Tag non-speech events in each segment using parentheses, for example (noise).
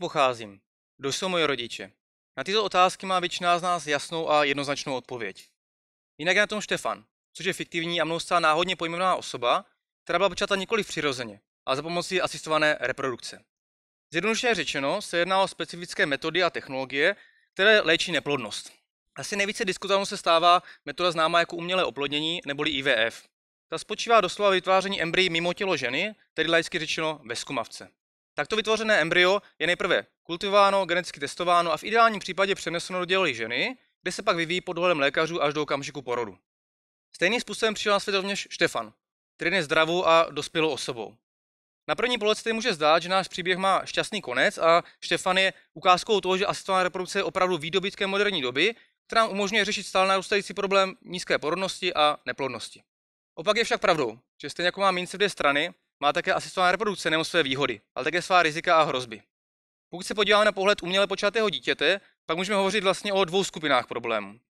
pocházím? Kdo jsou moje rodiče? Na tyto otázky má většina z nás jasnou a jednoznačnou odpověď. Jinak je na tom Štefan, což je fiktivní a mnou náhodně pojmenovaná osoba, která byla počata nikoli přirozeně, ale za pomocí asistované reprodukce. Zjednodušeně řečeno se jedná o specifické metody a technologie, které léčí neplodnost. Asi nejvíce diskutovanou se stává metoda známá jako umělé oplodnění neboli IVF. Ta spočívá doslova vytváření embryí mimo tělo ženy, tedy laicky řečeno ve skumavce. Takto vytvořené embryo je nejprve kultivováno, geneticky testováno a v ideálním případě přeneseno do dělí ženy, kde se pak vyvíjí pod dohledem lékařů až do okamžiku porodu. Stejným způsobem přišel na svět rovněž Štefan, který je zdravou a dospělou osobou. Na první pohled se může zdát, že náš příběh má šťastný konec a Štefan je ukázkou toho, že asistovaná reprodukce je opravdu výdobytkem moderní doby, která nám umožňuje řešit stále narůstající problém nízké porodnosti a neplodnosti. Opak je však pravdou, že stejně jako má mince dvě strany, má také asistovaná reprodukce nebo své výhody, ale také svá rizika a hrozby. Pokud se podíváme na pohled uměle počatého dítěte, pak můžeme hovořit vlastně o dvou skupinách problémů.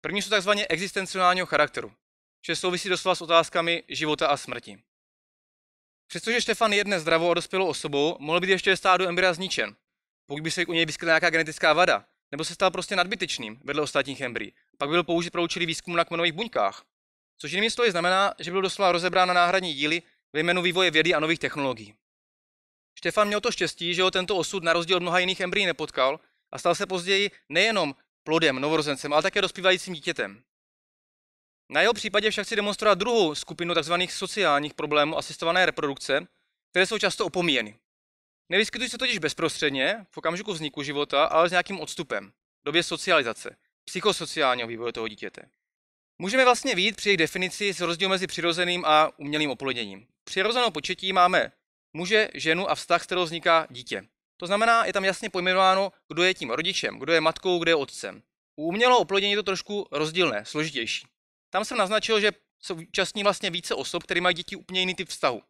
První jsou tzv. existenciálního charakteru, že souvisí doslova s otázkami života a smrti. Přestože Štefan je dnes zdravou a dospělou osobou, mohl být ještě stádu embrya zničen, pokud by se u něj vyskytla nějaká genetická vada, nebo se stal prostě nadbytečným vedle ostatních embryí. Pak byl použit pro účely výzkumu na kmenových buňkách. Což jinými slovy znamená, že byl doslova rozebrán na náhradní díly ve jménu vývoje vědy a nových technologií. Štefan měl to štěstí, že ho tento osud na rozdíl od mnoha jiných embryí nepotkal a stal se později nejenom plodem, novorozencem, ale také dospívajícím dítětem. Na jeho případě však si demonstrovat druhou skupinu tzv. sociálních problémů asistované reprodukce, které jsou často opomíjeny. Nevyskytují se totiž bezprostředně v okamžiku vzniku života, ale s nějakým odstupem, v době socializace, psychosociálního vývoje toho dítěte. Můžeme vlastně vidět při jejich definici z rozdíl mezi přirozeným a umělým oploděním. Přirozenou početí máme muže, ženu a vztah, z kterého vzniká dítě. To znamená, je tam jasně pojmenováno, kdo je tím rodičem, kdo je matkou, kdo je otcem. U umělého oplodění je to trošku rozdílné, složitější. Tam jsem naznačil, že se účastní vlastně více osob, které mají děti úplně jiný typ vztahu.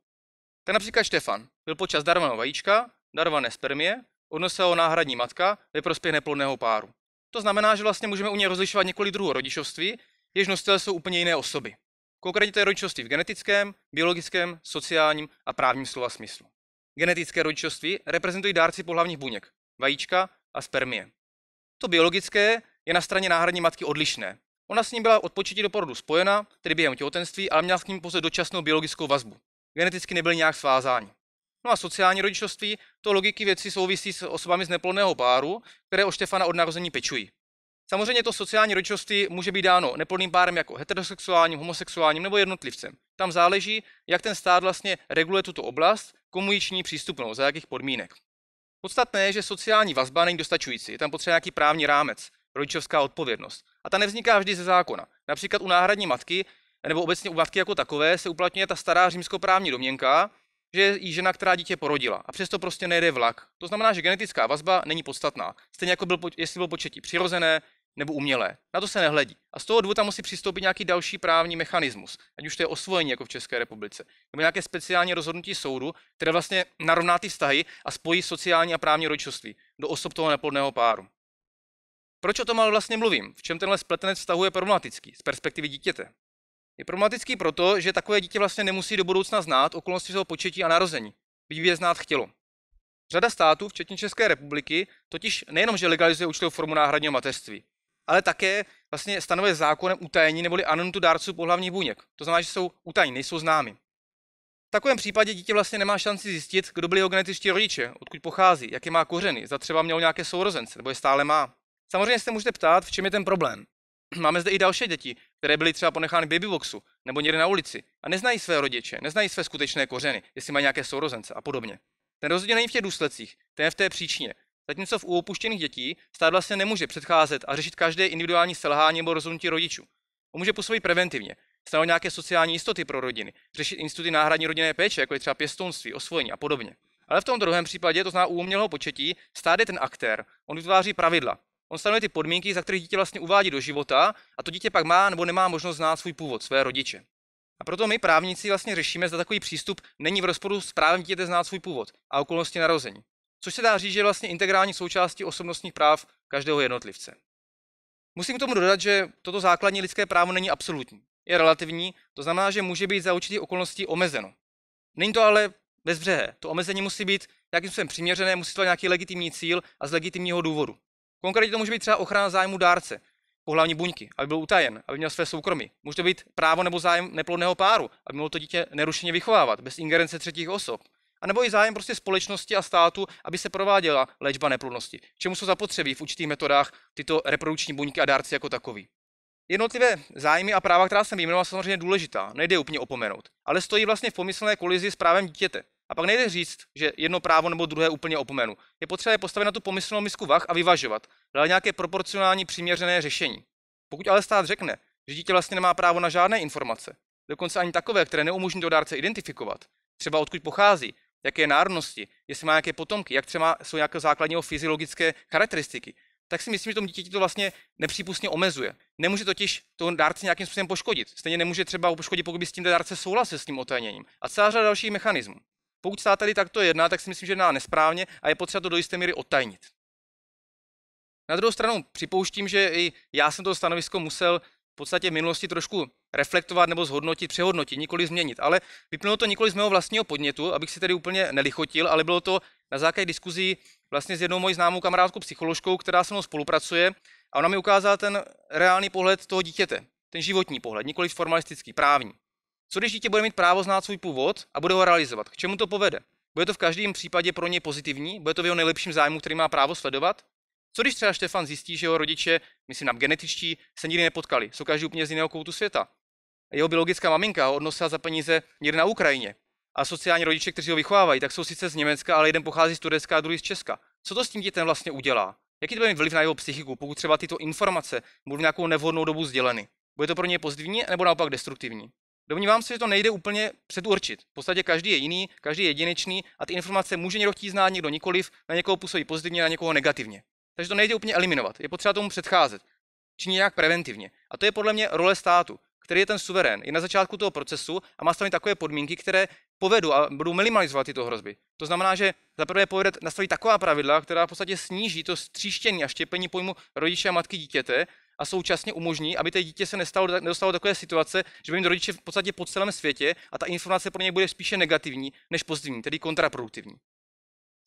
Tak například Štefan byl počas darovaného vajíčka, darované spermie, odnesla ho náhradní matka ve prospěch neplodného páru. To znamená, že vlastně můžeme u něj rozlišovat několik druhů rodičovství, jež nositelé jsou úplně jiné osoby. Konkrétně to je rodičovství v genetickém, biologickém, sociálním a právním slova smyslu. Genetické rodičovství reprezentují dárci pohlavních buněk, vajíčka a spermie. To biologické je na straně náhradní matky odlišné. Ona s ním byla od početí do porodu spojena, tedy během těhotenství, ale měla s ním pouze dočasnou biologickou vazbu. Geneticky nebyly nějak svázáni. No a sociální rodičovství to logiky věci souvisí s osobami z neplodného páru, které o Štefana od narození pečují. Samozřejmě to sociální rodičovství může být dáno neplným párem jako heterosexuálním, homosexuálním nebo jednotlivcem. Tam záleží, jak ten stát vlastně reguluje tuto oblast, komu ji činí přístupnou, za jakých podmínek. Podstatné je, že sociální vazba není dostačující, je tam potřeba nějaký právní rámec, rodičovská odpovědnost. A ta nevzniká vždy ze zákona. Například u náhradní matky nebo obecně u matky jako takové se uplatňuje ta stará římskoprávní domněnka, že je i žena, která dítě porodila. A přesto prostě nejde vlak. To znamená, že genetická vazba není podstatná. Stejně jako byl, jestli bylo početí přirozené nebo umělé. Na to se nehledí. A z toho důvodu tam musí přistoupit nějaký další právní mechanismus, ať už to je osvojení jako v České republice, nebo nějaké speciální rozhodnutí soudu, které vlastně narovná ty vztahy a spojí sociální a právní rodičovství do osob toho neplodného páru. Proč o tom ale vlastně mluvím? V čem tenhle spletenec vztahu je problematický z perspektivy dítěte? Je problematický proto, že takové dítě vlastně nemusí do budoucna znát okolnosti svého početí a narození, byť by je znát chtělo. Řada států, včetně České republiky, totiž nejenom, že legalizuje určitou formu náhradního mateřství, ale také vlastně stanovuje zákonem utajení neboli anonitu dárců pohlavních buněk. To znamená, že jsou utajení, nejsou známy. V takovém případě dítě vlastně nemá šanci zjistit, kdo byli jeho genetičtí rodiče, odkud pochází, jaké má kořeny, za třeba měl nějaké sourozence, nebo je stále má. Samozřejmě se můžete ptát, v čem je ten problém. (clears throat) Máme zde i další děti, které byly třeba ponechány babyboxu nebo někde na ulici a neznají své rodiče, neznají své skutečné kořeny, jestli mají nějaké sourozence a podobně. Ten rozdíl není v těch důsledcích, ten je v té příčině. Zatímco u opuštěných dětí stát vlastně nemůže předcházet a řešit každé individuální selhání nebo rozhodnutí rodičů. On může působit preventivně, stanovit nějaké sociální jistoty pro rodiny, řešit instituty náhradní rodinné péče, jako je třeba pěstounství, osvojení a podobně. Ale v tom druhém případě, to zná u umělého početí, stát je ten aktér, on vytváří pravidla. On stanovuje ty podmínky, za kterých dítě vlastně uvádí do života a to dítě pak má nebo nemá možnost znát svůj původ, své rodiče. A proto my právníci vlastně řešíme, zda takový přístup není v rozporu s právem dítěte znát svůj původ a okolnosti narození což se dá říct, že je vlastně integrální součástí osobnostních práv každého jednotlivce. Musím k tomu dodat, že toto základní lidské právo není absolutní. Je relativní, to znamená, že může být za určitých okolností omezeno. Není to ale bezbřehé. To omezení musí být nějakým způsobem přiměřené, musí to být nějaký legitimní cíl a z legitimního důvodu. Konkrétně to může být třeba ochrana zájmu dárce, pohlavní buňky, aby byl utajen, aby měl své soukromí. Může to být právo nebo zájem neplodného páru, aby mohlo to dítě nerušeně vychovávat, bez ingerence třetích osob anebo i zájem prostě společnosti a státu, aby se prováděla léčba neplodnosti, čemu jsou zapotřebí v určitých metodách tyto reprodukční buňky a dárci jako takový. Jednotlivé zájmy a práva, která jsem vyjmenoval, samozřejmě důležitá, nejde úplně opomenout, ale stojí vlastně v pomyslné kolizi s právem dítěte. A pak nejde říct, že jedno právo nebo druhé úplně opomenu. Je potřeba je postavit na tu pomyslnou misku vah a vyvažovat, ale nějaké proporcionální přiměřené řešení. Pokud ale stát řekne, že dítě vlastně nemá právo na žádné informace, dokonce ani takové, které neumožní dárce identifikovat, třeba odkud pochází, jaké je národnosti, jestli má nějaké potomky, jak třeba jsou nějaké základní fyziologické charakteristiky, tak si myslím, že tomu dítěti to vlastně nepřípustně omezuje. Nemůže totiž to dárce nějakým způsobem poškodit. Stejně nemůže třeba ho poškodit, pokud by s tím dárce souhlasil s tím otajněním. A celá řada dalších mechanismů. Pokud stát tady takto jedná, tak si myslím, že jedná nesprávně a je potřeba to do jisté míry otajnit. Na druhou stranu připouštím, že i já jsem to stanovisko musel v podstatě v minulosti trošku reflektovat nebo zhodnotit, přehodnotit, nikoli změnit. Ale vyplnilo to nikoli z mého vlastního podnětu, abych si tedy úplně nelichotil, ale bylo to na základě diskuzí vlastně s jednou mojí známou kamarádkou psycholožkou, která se mnou spolupracuje a ona mi ukázala ten reálný pohled toho dítěte, ten životní pohled, nikoli formalistický, právní. Co když dítě bude mít právo znát svůj původ a bude ho realizovat? K čemu to povede? Bude to v každém případě pro něj pozitivní? Bude to v jeho nejlepším zájmu, který má právo sledovat? Co když třeba Štefan zjistí, že jeho rodiče, myslím nám genetičtí, se nikdy nepotkali, jsou každý úplně z jiného koutu světa. Jeho biologická maminka ho odnosila za peníze někde na Ukrajině. A sociální rodiče, kteří ho vychovávají, tak jsou sice z Německa, ale jeden pochází z Turecka a druhý z Česka. Co to s tím dítem vlastně udělá? Jaký to bude mít vliv na jeho psychiku, pokud třeba tyto informace budou v nějakou nevhodnou dobu sděleny? Bude to pro něj pozitivní nebo naopak destruktivní? Domnívám se, že to nejde úplně předurčit. V podstatě každý je jiný, každý je jedinečný a ty informace může někdo chtít znát, někdo nikoliv, na někoho působí pozitivně, na někoho negativně. Takže to nejde úplně eliminovat. Je potřeba tomu předcházet. Či nějak preventivně. A to je podle mě role státu, který je ten suverén. Je na začátku toho procesu a má stavit takové podmínky, které povedou a budou minimalizovat tyto hrozby. To znamená, že za prvé povede nastavit taková pravidla, která v podstatě sníží to stříštění a štěpení pojmu rodiče a matky dítěte a současně umožní, aby té dítě se nestalo, nedostalo do takové situace, že by jim rodiče v podstatě po celém světě a ta informace pro ně bude spíše negativní než pozitivní, tedy kontraproduktivní.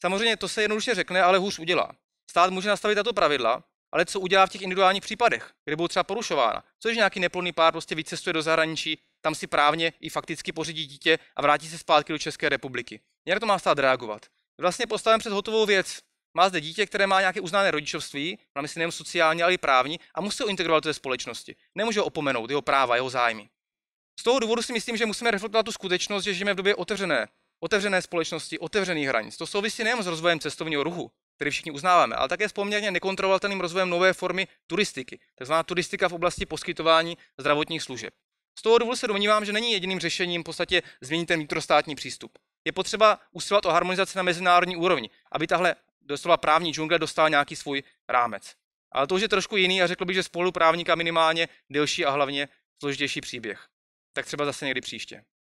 Samozřejmě to se jednoduše řekne, ale hůř udělá stát může nastavit tato pravidla, ale co udělá v těch individuálních případech, kde budou třeba porušována? Což nějaký neplný pár prostě vycestuje do zahraničí, tam si právně i fakticky pořídí dítě a vrátí se zpátky do České republiky. Jak to má stát reagovat? Vlastně postavím před hotovou věc. Má zde dítě, které má nějaké uznané rodičovství, na mysli nejen sociální, ale i právní, a musí ho integrovat do té společnosti. Nemůže ho opomenout, jeho práva, jeho zájmy. Z toho důvodu si myslím, že musíme reflektovat tu skutečnost, že žijeme v době otevřené, otevřené společnosti, otevřených hranic. To souvisí nejen s rozvojem cestovního ruchu, který všichni uznáváme, ale také s poměrně nekontrolovatelným rozvojem nové formy turistiky, tzv. turistika v oblasti poskytování zdravotních služeb. Z toho důvodu se domnívám, že není jediným řešením v podstatě změnit ten vnitrostátní přístup. Je potřeba usilovat o harmonizaci na mezinárodní úrovni, aby tahle doslova právní džungle dostala nějaký svůj rámec. Ale to už je trošku jiný a řekl bych, že spolu právníka minimálně delší a hlavně složitější příběh. Tak třeba zase někdy příště.